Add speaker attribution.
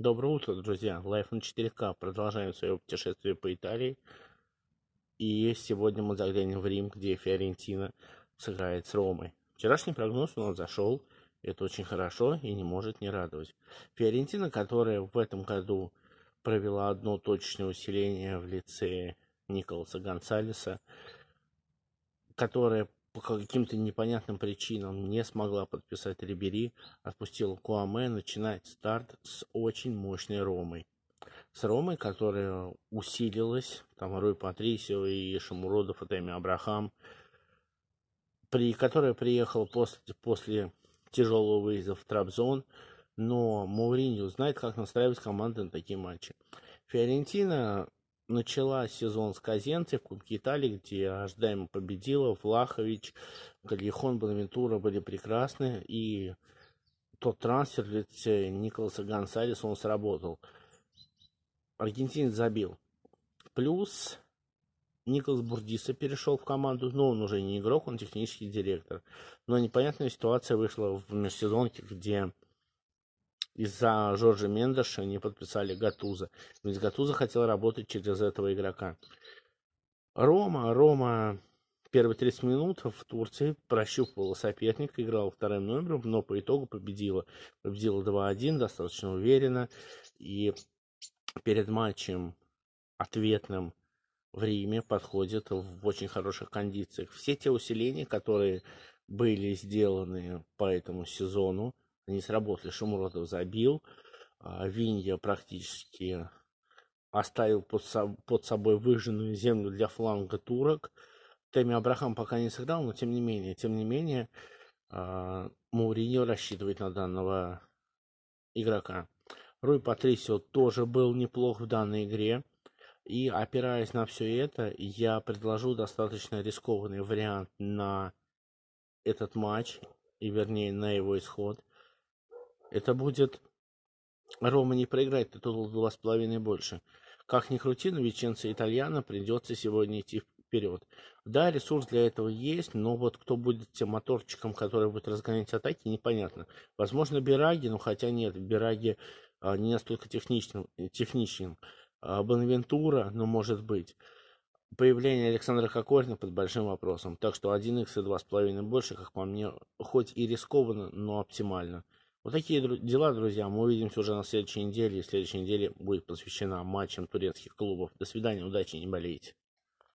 Speaker 1: Доброе утро, друзья! Life on 4 k Продолжаем свое путешествие по Италии. И сегодня мы заглянем в Рим, где Фиорентина сыграет с Ромой. Вчерашний прогноз у нас зашел. Это очень хорошо и не может не радовать. Фиорентина, которая в этом году провела одно точное усиление в лице Николаса Гонсалеса, которая по каким-то непонятным причинам не смогла подписать Рибери, отпустила Куаме начинать старт с очень мощной Ромой. С Ромой, которая усилилась, там Рой Патрисио и Шамуродов, и Тэмми Абрахам, при, которая приехала после, после тяжелого выезда в Трабзон, но Мауриньо знает, как настраивать команды на такие матчи. Фиорентина начала сезон с Казенти в Кубке Италии, где ожидаемо победила. Влахович, Кальехон, Бонавентура были прекрасны. И тот трансфер в э, Николаса Гонсалеса, он сработал. Аргентинец забил. Плюс Николас Бурдиса перешел в команду, но он уже не игрок, он технический директор. Но непонятная ситуация вышла в межсезонке, где из-за Жоржа Мендеша не подписали Гатуза. Ведь Гатуза хотел работать через этого игрока. Рома, Рома первые 30 минут в Турции прощупывала соперника, играла вторым номером, но по итогу победила. Победила 2-1 достаточно уверенно. И перед матчем ответным в Риме подходит в очень хороших кондициях. Все те усиления, которые были сделаны по этому сезону, не сработали. Шумуродов забил. А Винья практически оставил под, под собой выжженную землю для фланга турок. Теми Абрахам пока не сыграл, но тем не менее, тем не менее, а, Мауриньо рассчитывает на данного игрока. Руй Патрисио тоже был неплох в данной игре. И опираясь на все это, я предложу достаточно рискованный вариант на этот матч, и вернее на его исход. Это будет... Рома не проиграет, это тут два с половиной больше. Как ни крути, но Веченце Итальяна придется сегодня идти вперед. Да, ресурс для этого есть, но вот кто будет тем моторчиком, который будет разгонять атаки, непонятно. Возможно, Бираги, но хотя нет, Бираги а, не настолько техничен. техничен. А, Бонвентура, но ну, может быть. Появление Александра Кокорина под большим вопросом. Так что 1х и 2,5 больше, как по мне, хоть и рискованно, но оптимально. Вот такие дела, друзья. Мы увидимся уже на следующей неделе. И следующей неделе будет посвящена матчам турецких клубов. До свидания, удачи, не болейте.